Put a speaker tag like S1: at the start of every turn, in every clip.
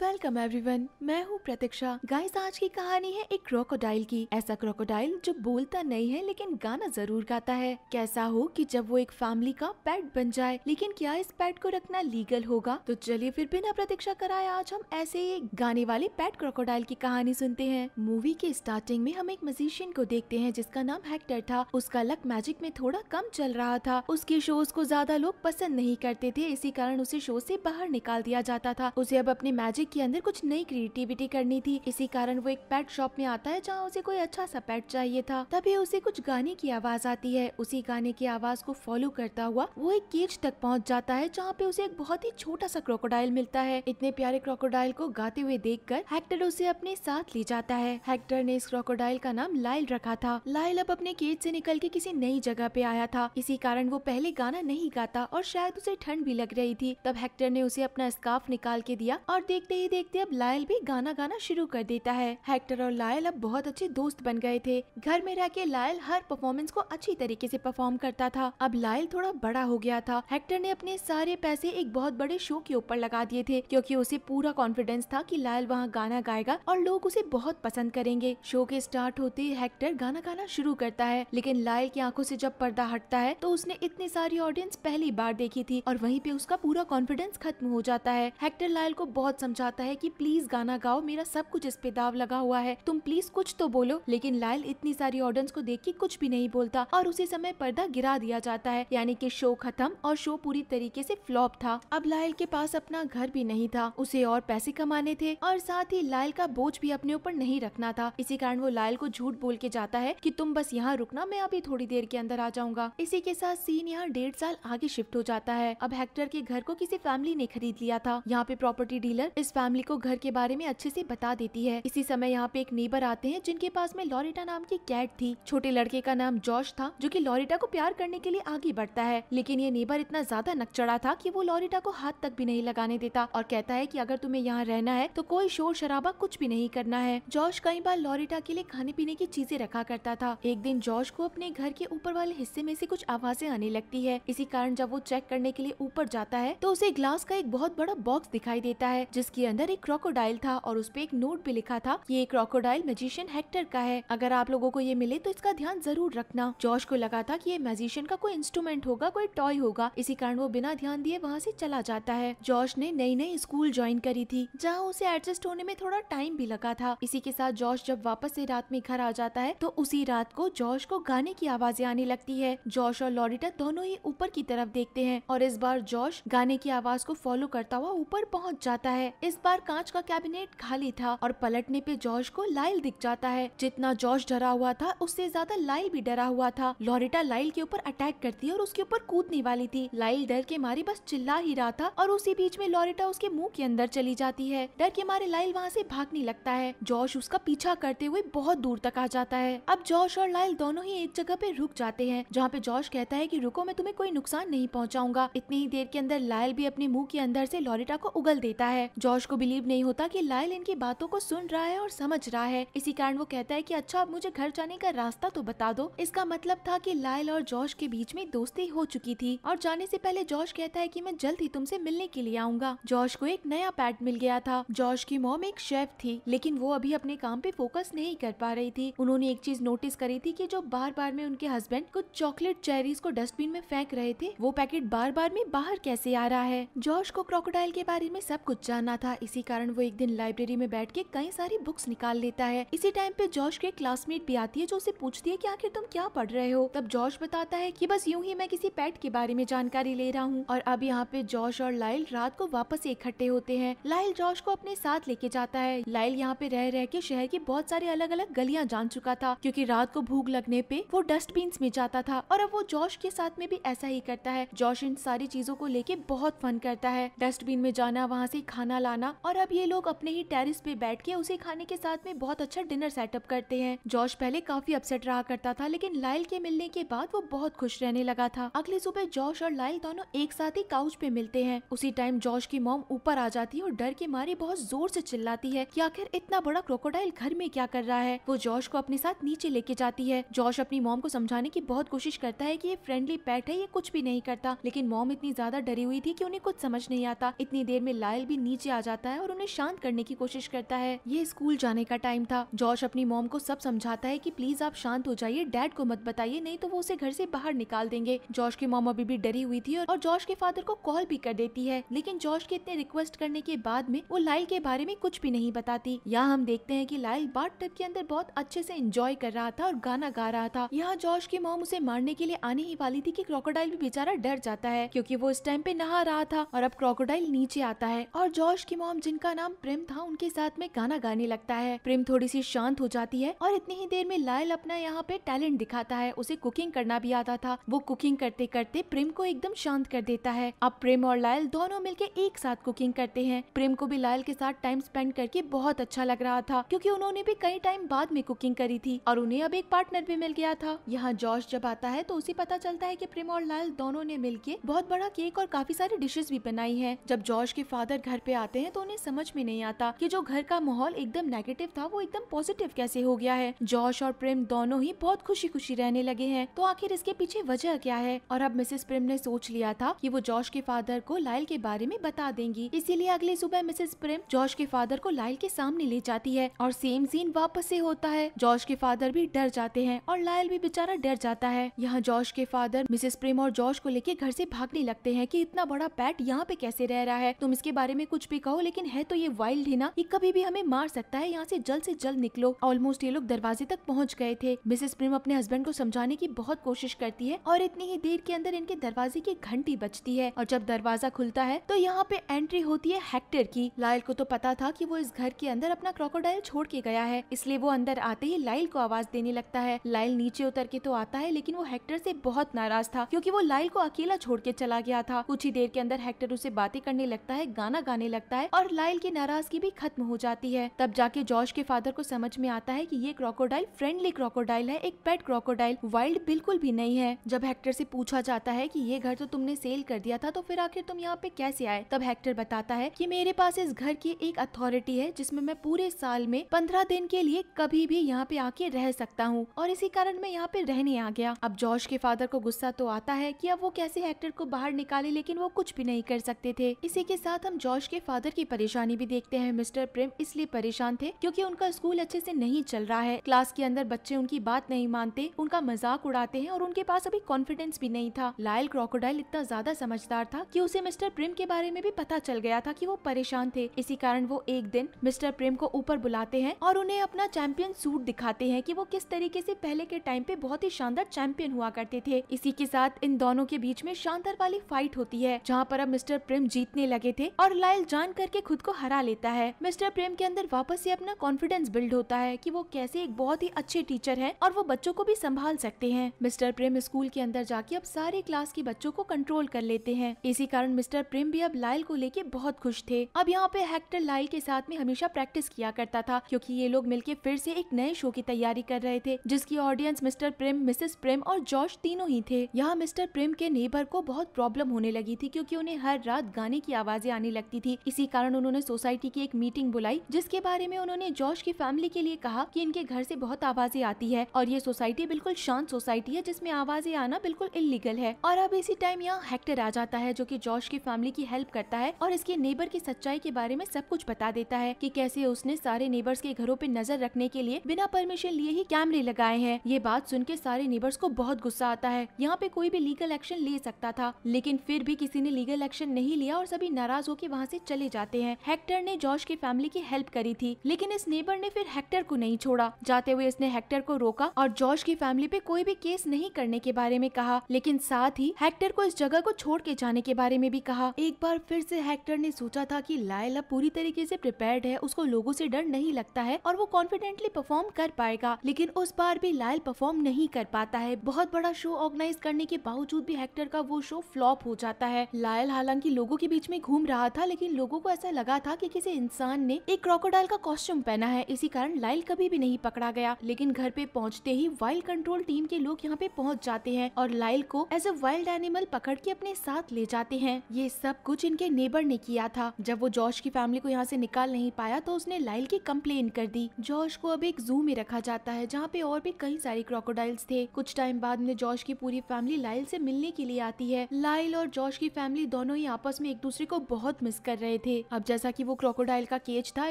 S1: welcome everyone मैं हूँ प्रतीक्षा guys आज की कहानी है एक क्रोकोडाइल की ऐसा क्रोकोडाइल जो बोलता नहीं है लेकिन गाना जरूर गाता है कैसा हो कि जब वो एक फैमिली का पेट बन जाए लेकिन क्या इस पेट को रखना लीगल होगा तो चलिए फिर बिना प्रतीक्षा कराए आज हम ऐसे ही गाने वाले पेट क्रोकोडाइल की कहानी सुनते हैं मूवी के स्टार्टिंग में हम एक मजिशियन को देखते हैं जिसका नाम हेक्टर था उसका लक मैजिक में थोड़ा कम चल रहा था उसके शोज को ज्यादा लोग पसंद नहीं करते थे इसी कारण उसे शो से बाहर निकाल दिया जाता था उसे अब अपने मैजिक मालिक के अंदर कुछ नई क्रिएटिविटी करनी थी इसी कारण वो एक पेट शॉप में आता है जहाँ उसे कोई अच्छा सा पेट चाहिए था तभी उसे कुछ गाने की आवाज आती है उसी गाने की आवाज को फॉलो करता हुआ वो एक केज तक पहुँच जाता है जहाँ पे उसे एक बहुत ही छोटा सा क्रोकोडाइल मिलता है इतने प्यारे क्रोकोडाइल को गाते हुए देख कर हेक्टर उसे अपने साथ ले जाता है हेक्टर ने इस क्रोकोडाइल का नाम लाइल रखा था लाइल अब अपने केज से निकल के किसी नई जगह पे आया था इसी कारण वो पहले गाना नहीं गाता और शायद उसे ठंड भी लग रही थी तब हेक्टर ने उसे अपना स्काफ निकाल के दिया और देखते ही देखते अब लायल भी गाना गाना शुरू कर देता है हेक्टर और लायल अब बहुत अच्छे दोस्त बन गए थे घर में रह के लायल हर परफॉर्मेंस को अच्छी तरीके से परफॉर्म करता था अब लायल थोड़ा बड़ा हो गया था हेक्टर ने अपने सारे पैसे एक बहुत बड़े शो के ऊपर लगा दिए थे क्योंकि उसे पूरा कॉन्फिडेंस था कि लायल वहाँ गाना गाएगा और लोग उसे बहुत पसंद करेंगे शो के स्टार्ट होते ही हेक्टर गाना गाना शुरू करता है लेकिन लायल की आंखों से जब पर्दा हटता है तो उसने इतनी सारी ऑडियंस पहली बार देखी थी और वहीं पे उसका पूरा कॉन्फिडेंस खत्म हो जाता है हेक्टर लायल को बहुत समझा जाता है कि प्लीज गाना गाओ मेरा सब कुछ इस पे दाव लगा हुआ है तुम प्लीज कुछ तो बोलो लेकिन लायल इतनी सारी ऑडियंस को देख के कुछ भी नहीं बोलता और उसी समय पर्दा गिरा दिया जाता है यानी कि शो खत्म और शो पूरी तरीके से फ्लॉप था अब लायल के पास अपना घर भी नहीं था उसे और पैसे कमाने थे और साथ ही लायल का बोझ भी अपने ऊपर नहीं रखना था इसी कारण वो लायल को झूठ बोल के जाता है की तुम बस यहाँ रुकना मैं अभी थोड़ी देर के अंदर आ जाऊंगा इसी के साथ सीन यहाँ डेढ़ साल आगे शिफ्ट हो जाता है अब हेक्टर के घर को किसी फैमिली ने खरीद लिया था यहाँ पे प्रॉपर्टी डीलर इस फैमिली को घर के बारे में अच्छे से बता देती है इसी समय यहाँ पे एक नेबर आते हैं जिनके पास में लॉरिटा नाम की कैट थी छोटे लड़के का नाम जॉर्ज था जो की लॉरिटा को प्यार करने के लिए आगे बढ़ता है लेकिन ये नेबर इतना ज्यादा नकचड़ा था की वो लॉरिटा को हाथ तक भी नहीं लगाने देता और कहता है की अगर तुम्हें यहाँ रहना है तो कोई शोर शराबा कुछ भी नहीं करना है जॉर्ज कई बार लॉरिटा के लिए खाने पीने की चीजें रखा करता था एक दिन जॉर्ज को अपने घर के ऊपर वाले हिस्से में से कुछ आवाजें आने लगती है इसी कारण जब वो चेक करने के लिए ऊपर जाता है तो उसे ग्लास का एक बहुत बड़ा बॉक्स दिखाई देता है जिसके जिसके अंदर एक क्रोकोडाइल था और उसपे एक नोट भी लिखा था ये क्रोकोडाइल मैजिशियन हेक्टर का है अगर आप लोगों को ये मिले तो इसका ध्यान जरूर रखना जॉर्श को लगा था की ये मैजिशियन का कोई इंस्ट्रूमेंट होगा कोई टॉय होगा इसी कारण वो बिना ध्यान दिए वहाँ से चला जाता है जॉर्श ने नई नई स्कूल ज्वाइन करी थी जहाँ उसे एडजस्ट होने में थोड़ा टाइम भी लगा था इसी के साथ जॉर्श जब वापस ऐसी रात में घर आ जाता है तो उसी रात को जॉर्श को गाने की आवाजें आने लगती है जॉर्श और लॉरिटा दोनों ही ऊपर की तरफ देखते हैं और इस बार जॉर्श गाने की आवाज को फॉलो करता हुआ ऊपर पहुंच जाता है इस बार कांच का कैबिनेट खाली था और पलटने पे जॉर्ज को लाइल दिख जाता है जितना जॉर्ज डरा हुआ था उससे ज्यादा लाइल भी डरा हुआ था लॉरिटा लाइल के ऊपर अटैक करती है और उसके ऊपर कूदने वाली थी लाइल डर के मारे बस चिल्ला ही रहा था और उसी बीच में लॉरिटा उसके मुँह के अंदर चली जाती है डर के मारे लाइल वहाँ ऐसी भागने लगता है जॉर्ज उसका पीछा करते हुए बहुत दूर तक आ जाता है अब जॉर्ज और लाइल दोनों ही एक जगह पे रुक जाते हैं जहाँ पे जॉर्ज कहता है की रुको मैं तुम्हें कोई नुकसान नहीं पहुँचाऊंगा इतनी ही देर के अंदर लाइल भी अपने मुँह के अंदर से लॉरिटा को उगल देता है जॉर्ज जॉर्ज को बिलीव नहीं होता कि लाइल इनकी बातों को सुन रहा है और समझ रहा है इसी कारण वो कहता है कि अच्छा अब मुझे घर जाने का रास्ता तो बता दो इसका मतलब था कि लाइल और जॉर्ज के बीच में दोस्ती हो चुकी थी और जाने से पहले जॉर्ज कहता है कि मैं जल्द ही तुमसे मिलने के लिए आऊंगा जॉर्ज को एक नया पैट मिल गया था जॉर्ज की मोम एक शेफ थी लेकिन वो अभी अपने काम पे फोकस नहीं कर पा रही थी उन्होंने एक चीज नोटिस करी थी की जो बार बार में उनके हस्बैंड कुछ चॉकलेट चेरीज को डस्टबिन में फेंक रहे थे वो पैकेट बार बार में बाहर कैसे आ रहा है जॉर्ज को क्रोकोडाइल के बारे में सब कुछ जानना था था इसी कारण वो एक दिन लाइब्रेरी में बैठ के कई सारी बुक्स निकाल लेता है इसी टाइम पे जॉर्ज की क्लासमेट भी आती है जो उसे पूछती है की आखिर तुम क्या पढ़ रहे हो तब जॉर्ज बताता है की बस यूँ ही मैं किसी पैट के बारे में जानकारी ले रहा हूँ और अब यहाँ पे जॉर्ज और लाइल रात को वापस इकट्ठे होते हैं लाइल जॉर्ज को अपने साथ लेके जाता है लाइल यहाँ पे रह रह के शहर की बहुत सारी अलग अलग गलियाँ जान चुका था क्योंकि रात को भूख लगने पे वो डस्टबिन में जाता था और अब वो जॉश के साथ में भी ऐसा ही करता है जॉश इन सारी चीजों को लेके बहुत फन करता है डस्टबिन में जाना वहाँ से खाना लाना खाना और अब ये लोग अपने ही टेरिस पे बैठ के उसे खाने के साथ में बहुत अच्छा डिनर सेटअप करते हैं जॉर्ज पहले काफी अपसेट रहा करता था लेकिन लाइल के मिलने के बाद वो बहुत खुश रहने लगा था अगली सुबह जॉर्ज और लाइल दोनों एक साथ ही काउच पे मिलते हैं उसी टाइम जॉर्ज की मोम ऊपर आ जाती है और डर के मारे बहुत जोर से चिल्लाती है कि आखिर इतना बड़ा क्रोकोडाइल घर में क्या कर रहा है वो जॉर्ज को अपने साथ नीचे लेके जाती है जॉर्ज अपनी मोम को समझाने की बहुत कोशिश करता है की ये फ्रेंडली पैट है ये कुछ भी नहीं करता लेकिन मोम इतनी ज्यादा डरी हुई थी की उन्हें कुछ समझ नहीं आता इतनी देर में लाइल भी नीचे आ जाता है और उन्हें शांत करने की कोशिश करता है ये स्कूल जाने का टाइम था जॉर्ज अपनी मोम को सब समझाता है कि प्लीज आप शांत हो जाइए डैड को मत बताइए नहीं तो वो उसे घर से बाहर निकाल देंगे जॉर्ज की मोम अभी भी डरी हुई थी और जॉर्ज के फादर को कॉल भी कर देती है लेकिन जॉर्ज के इतने रिक्वेस्ट करने के बाद में वो लाइल के बारे में कुछ भी नहीं बताती यहाँ हम देखते हैं की लाइल बाट टब के अंदर बहुत अच्छे से इंजॉय कर रहा था और गाना गा रहा था यहाँ जॉर्ज की मोम उसे मारने के लिए आने ही वाली थी की क्रोकोडाइल भी बेचारा डर जाता है क्यूँकी वो इस टाइम पे नहा रहा था और अब क्रोकोडाइल नीचे आता है और जॉर्ज की की मॉम जिनका नाम प्रेम था उनके साथ में गाना गाने लगता है प्रेम थोड़ी सी शांत हो जाती है और इतनी ही देर में लायल अपना यहाँ पे टैलेंट दिखाता है उसे कुकिंग करना भी आता था वो कुकिंग करते करते प्रेम को एकदम शांत कर देता है अब प्रेम और लायल दोनों मिलकर एक साथ कुकिंग करते हैं प्रेम को भी लायल के साथ टाइम स्पेंड करके बहुत अच्छा लग रहा था क्यूँकी उन्होंने भी कई टाइम बाद में कुकिंग करी थी और उन्हें अब एक पार्टनर भी मिल गया था यहाँ जॉर्ज जब आता है तो उसे पता चलता है की प्रेम और लायल दोनों ने मिलकर बहुत बड़ा केक और काफी सारी डिशेस भी बनाई है जब जॉर्ज के फादर घर पे आते जाते हैं तो उन्हें समझ में नहीं आता कि जो घर का माहौल एकदम नेगेटिव था वो एकदम पॉजिटिव कैसे हो गया है जॉश और प्रेम दोनों ही बहुत खुशी खुशी रहने लगे हैं तो आखिर इसके पीछे वजह क्या है और अब मिसेस प्रेम ने सोच लिया था कि वो जॉश के फादर को लाइल के बारे में बता देंगी इसीलिए अगली सुबह मिसेस प्रेम जॉश के फादर को लाइल के सामने ले जाती है और सेम सीन वापस से होता है जॉश के फादर भी डर जाते हैं और लायल भी बेचारा डर जाता है यहाँ जॉश के फादर मिसेस प्रेम और जॉश को लेके घर से भागने लगते हैं कि इतना बड़ा पैट यहाँ पे कैसे रह रहा है तुम इसके बारे में कुछ भी हो लेकिन है तो ये वाइल्ड ही ना ये कभी भी हमें मार सकता है यहाँ से जल्द से जल्द निकलो ऑलमोस्ट ये लोग दरवाजे तक पहुँच गए थे मिसेस प्रेम अपने हस्बैंड को समझाने की बहुत कोशिश करती है और इतनी ही देर के अंदर इनके दरवाजे की घंटी बजती है और जब दरवाजा खुलता है तो यहाँ पे एंट्री होती है हेक्टर की लायल को तो पता था की वो इस घर के अंदर अपना क्रोकोडाइल छोड़ के गया है इसलिए वो अंदर आते ही लाइल को आवाज देने लगता है लाइल नीचे उतर के तो आता है लेकिन वो हेक्टर से बहुत नाराज था क्योंकि वो लाइल को अकेला छोड़ के चला गया था कुछ ही देर के अंदर हेक्टर उसे बातें करने लगता है गाना गाने लगता है जाता है और लाइल की नाराजगी भी खत्म हो जाती है तब जाके जॉर्ज के फादर को समझ में आता है की ये क्रोकोडाइल फ्रेंडली क्रोकोडाइल है एक पेट क्रोकोडाइल वाइल्ड बिल्कुल भी नहीं है जब हेक्टर से पूछा जाता है की ये घर तो तुमने सेल कर दिया था तो फिर आखिर तुम यहाँ पे कैसे आए तब हेक्टर बताता है की मेरे पास इस घर की एक अथॉरिटी है जिसमे मैं पूरे साल में पंद्रह दिन के लिए कभी भी यहाँ पे आके रह सकता हूँ और इसी कारण मैं यहाँ पे रहने आ गया अब जॉर्ज के फादर को गुस्सा तो आता है की अब वो कैसे हेक्टर को बाहर निकाले लेकिन वो कुछ भी नहीं कर सकते थे इसी के साथ हम जॉर्ज के फादर फादर की परेशानी भी देखते हैं मिस्टर प्रेम इसलिए परेशान थे क्योंकि उनका स्कूल अच्छे से नहीं चल रहा है क्लास के अंदर बच्चे उनकी बात नहीं मानते उनका मजाक उड़ाते हैं और उनके पास अभी कॉन्फिडेंस भी नहीं था लायल क्रोकोडाइल इतना ज्यादा समझदार था की उसे मिस्टर प्रेम के बारे में भी पता चल गया था की वो परेशान थे इसी कारण वो एक दिन मिस्टर प्रेम को ऊपर बुलाते हैं और उन्हें अपना चैंपियन सूट दिखाते हैं की वो किस तरीके ऐसी पहले के टाइम पे बहुत ही शानदार चैंपियन हुआ करते थे इसी के साथ इन दोनों के बीच में शानदार वाली फाइट होती है जहाँ पर अब मिस्टर प्रेम जीतने लगे थे और लायल जान करके खुद को हरा लेता है मिस्टर प्रेम के अंदर वापस से अपना कॉन्फिडेंस बिल्ड होता है कि वो कैसे एक बहुत ही अच्छे टीचर है और वो बच्चों को भी संभाल सकते हैं मिस्टर प्रेम स्कूल के अंदर जाके अब सारे क्लास के बच्चों को कंट्रोल कर लेते हैं इसी कारण मिस्टर प्रेम भी अब लाइल को लेके बहुत खुश थे अब यहाँ पे हेक्टर लाइल के साथ में हमेशा प्रैक्टिस किया करता था क्यूँकी ये लोग मिलकर फिर से एक नए शो की तैयारी कर रहे थे जिसकी audience Mr Prem Mrs Prem और जॉर्ज तीनों ही थे यहाँ मिस्टर प्रेम के नेबर को बहुत प्रॉब्लम होने लगी थी क्यूँकी उन्हें हर रात गाने की आवाजें आने लगती थी इसी इसी कारण उन्होंने सोसाइटी की एक मीटिंग बुलाई जिसके बारे में उन्होंने जॉर्ज की फैमिली के लिए कहा कि इनके घर से बहुत आवाजें आती है और ये सोसाइटी बिल्कुल शांत सोसाइटी है जिसमें आवाजें आना बिल्कुल इलीगल है और अब इसी टाइम यहाँ हेक्टर आ जाता है जो की जॉर्ज की फैमिली की हेल्प करता है और इसके नेबर की सच्चाई के बारे में सब कुछ बता देता है की कैसे उसने सारे नेबर्स के घरों पर नजर रखने के लिए बिना परमिशन लिए ही कैमरे लगाए हैं ये बात सुन के सारे नेबर्स को बहुत गुस्सा आता है यहाँ पे कोई भी लीगल एक्शन ले सकता था लेकिन फिर भी किसी ने लीगल एक्शन नहीं लिया और सभी नाराज होकर वहाँ से चले जाते हैं हेक्टर ने जॉर्ज की फैमिली की हेल्प करी थी लेकिन इस नेबर ने फिर हेक्टर को नहीं छोड़ा जाते हुए इसने हेक्टर को रोका और जॉर्ज की फैमिली पे कोई भी केस नहीं करने के बारे में कहा लेकिन साथ ही हेक्टर को इस जगह को छोड़ के जाने के बारे में भी कहा एक बार फिर से हेक्टर ने सोचा था कि लायला पूरी तरीके से प्रिपेयर्ड है उसको लोगों से डर नहीं लगता है और वो कॉन्फिडेंटली परफॉर्म कर पाएगा लेकिन उस बार भी लायल परफॉर्म नहीं कर पाता है बहुत बड़ा शो ऑर्गेनाइज करने के बावजूद भी हेक्टर का वो शो फ्लॉप हो जाता है लायल हालांकि लोगों के बीच में घूम रहा था लेकिन लोगों को को ऐसा लगा था कि किसी इंसान ने एक क्रोकोडाइल का कॉस्ट्यूम पहना है इसी कारण लाइल कभी भी नहीं पकड़ा गया लेकिन घर पे पहुंचते ही वाइल्ड कंट्रोल टीम के लोग यहाँ पे पहुंच जाते हैं और लाइल को एज अ वाइल्ड एनिमल पकड़ के अपने साथ ले जाते हैं ये सब कुछ इनके नेबर ने किया था जब वो जॉर्ज की फैमिली को यहाँ से निकाल नहीं पाया तो उसने लाइल की कम्प्लेन कर दी जॉर्ज को अब एक जू में रखा जाता है जहाँ पे और भी कई सारे क्रोकोडाइल्स थे कुछ टाइम बाद में जॉर्ज की पूरी फैमिली लाइल से मिलने के लिए आती है लाइल और जॉर्ज की फैमिली दोनों ही आपस में एक दूसरे को बहुत मिस कर रहे थे थे अब जैसा कि वो क्रोकोडाइल का केज था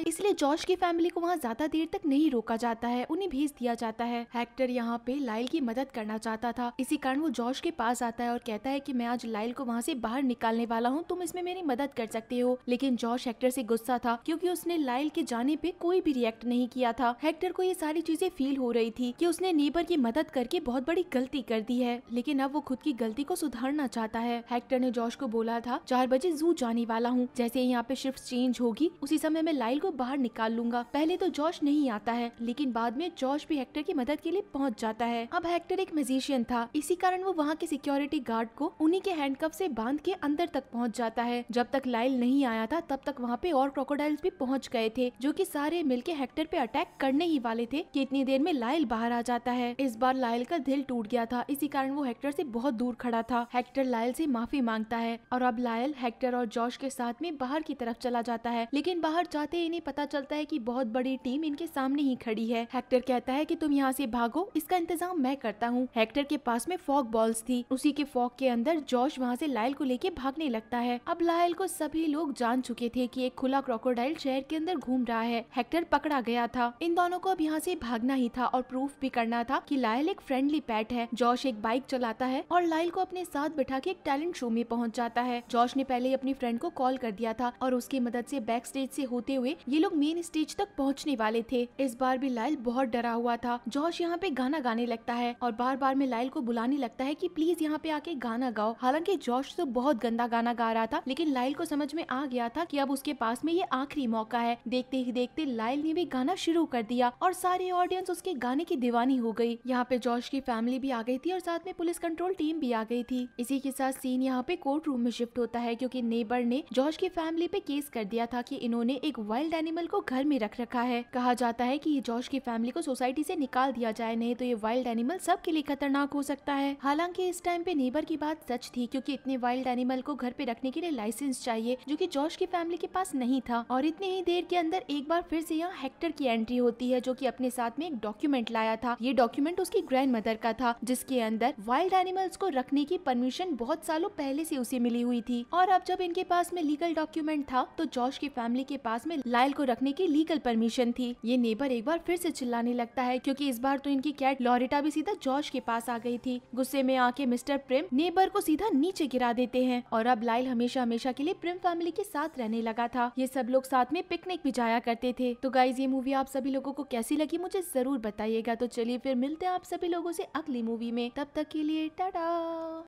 S1: इसलिए जॉर्ज की फैमिली को वहाँ ज्यादा देर तक नहीं रोका जाता है उन्हें भेज दिया जाता है हेक्टर यहाँ पे लाइल की मदद करना चाहता था इसी कारण वो जॉर्ज के पास आता है और कहता है की मैं आज लाइल को वहाँ ऐसी बाहर निकालने वाला हूँ तुम इसमें मेरी मदद कर सकते हो लेकिन जॉर्ज हेक्टर ऐसी गुस्सा था क्यूँकी उसने लाइल के जाने पे कोई भी रिएक्ट नहीं किया था हेक्टर को ये सारी चीजें फील हो रही थी की उसने नेबर की मदद करके बहुत बड़ी गलती कर दी है लेकिन अब वो खुद की गलती को सुधारना चाहता है हेक्टर ने जॉर्ज को बोला था चार बजे जू जाने वाला हूँ जैसे यहाँ पे शिफ्ट चेंज होगी उसी समय मैं लाइल को बाहर निकाल लूंगा पहले तो जॉर्ज नहीं आता है लेकिन बाद में जॉर्ज भी हेक्टर की मदद के लिए पहुँच जाता है अब हेक्टर एक मेजिशियन था इसी कारण वो वहाँ के सिक्योरिटी गार्ड को उन्हीं के हैंड से बांध के अंदर तक पहुँच जाता है जब तक लाइल नहीं आया था तब तक वहाँ पे और क्रोकोडाइल्स भी पहुँच गए थे जो की सारे के हेक्टर पे अटैक करने ही वाले थे की इतनी देर में लाइल बाहर आ जाता है इस बार लाइल का दिल टूट गया था इसी कारण वो हेक्टर से बहुत दूर खड़ा था हेक्टर लाइल से माफी मांगता है और अब लायल हेक्टर और जॉर्ज के साथ में बाहर की की तरफ चला जाता है लेकिन बाहर जाते इन्हें पता चलता है की बहुत बड़ी टीम इनके सामने ही खड़ी है हेक्टर कहता है की तुम यहाँ से भागो इसका इंतजाम मैं करता हूँ हेक्टर के पास में फॉक बॉल्स थी उसी के फॉक के अंदर जॉश वहाँ से लायल को लेके भागने लगता है अब लायल को सभी लोग जान चुके थे की एक खुला क्रोकोडाइल शहर के अंदर घूम रहा है हेक्टर पकड़ा गया था इन दोनों को अब यहाँ से भागना ही था और प्रूफ भी करना था की लायल एक फ्रेंडली पैट है जॉश एक बाइक चलाता है और लायल को अपने साथ बैठा के एक टैलेंट शो में पहुँच जाता है जॉश ने पहले अपनी फ्रेंड को कॉल कर दिया था और उसकी मदद से बैक स्टेज से होते हुए ये लोग मेन स्टेज तक पहुंचने वाले थे इस बार भी लाइल बहुत डरा हुआ था जॉर्ज यहाँ पे गाना गाने लगता है और बार बार में लाइल को बुलाने लगता है की प्लीज यहाँ पे आके गाना गाओ हालांकि जॉर्ज तो बहुत गंदा गाना गा रहा था लेकिन लाइल को समझ में आ गया था की अब उसके पास में ये आखिरी मौका है देखते ही देखते लाइल ने भी गाना शुरू कर दिया और सारे ऑडियंस उसके गाने की दीवानी हो गई यहाँ पे जॉर्ज की फैमिली भी आ गई थी और साथ में पुलिस कंट्रोल टीम भी आ गई थी इसी के साथ सीन यहाँ पे कोर्ट रूम में शिफ्ट होता है क्योंकि नेबर ने जॉर्ज की फैमिली पे केस कर दिया था कि इन्होंने एक वाइल्ड एनिमल को घर में रख रखा है कहा जाता है कि जॉर्ज की फैमिली को सोसाइटी से निकाल दिया जाए नहीं तो ये वाइल्ड एनिमल सब के लिए खतरनाक हो सकता है हालांकि इस टाइम पे नेबर की बात सच थी क्योंकि इतने वाइल्ड एनिमल को घर पे रखने के लिए लाइसेंस चाहिए जो की जॉर्ज की फैमिली के पास नहीं था और इतनी ही देर के अंदर एक बार फिर से यहाँ हेक्टर की एंट्री होती है जो की अपने साथ में एक डॉक्यूमेंट लाया था ये डॉक्यूमेंट उसकी ग्रैंड मदर का था जिसके अंदर वाइल्ड एनिमल्स को रखने की परमिशन बहुत सालों पहले से उसे मिली हुई थी और अब जब इनके पास में लीगल डॉक्यूमेंट था तो जॉर्ज की फैमिली के पास में लाइल को रखने की लीगल परमिशन थी ये नेबर एक बार फिर से चिल्लाने लगता है क्योंकि इस बार तो इनकी कैट लॉरिटा भी सीधा जॉर्ज के पास आ गई थी गुस्से में आके मिस्टर प्रेम नेबर को सीधा नीचे गिरा देते हैं और अब लाइल हमेशा हमेशा के लिए प्रेम फैमिली के साथ रहने लगा था ये सब लोग साथ में पिकनिक भी जाया करते थे तो गाइज ये मूवी आप सभी लोगों को कैसी लगी मुझे जरूर बताइएगा तो चलिए फिर मिलते हैं आप सभी लोगों से अगली मूवी में तब तक के लिए टाटा